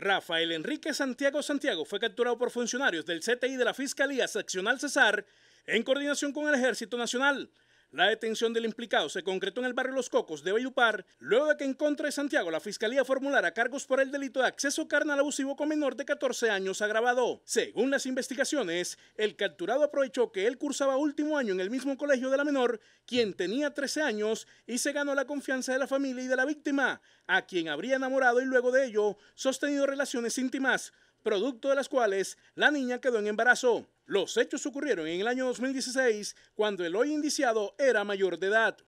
Rafael Enrique Santiago Santiago fue capturado por funcionarios del CTI de la Fiscalía Seccional Cesar en coordinación con el Ejército Nacional. La detención del implicado se concretó en el barrio Los Cocos de Bayupar, luego de que en contra de Santiago la fiscalía formulara cargos por el delito de acceso carnal abusivo con menor de 14 años agravado. Según las investigaciones, el capturado aprovechó que él cursaba último año en el mismo colegio de la menor, quien tenía 13 años, y se ganó la confianza de la familia y de la víctima, a quien habría enamorado y luego de ello sostenido relaciones íntimas, producto de las cuales la niña quedó en embarazo. Los hechos ocurrieron en el año 2016, cuando el hoy indiciado era mayor de edad.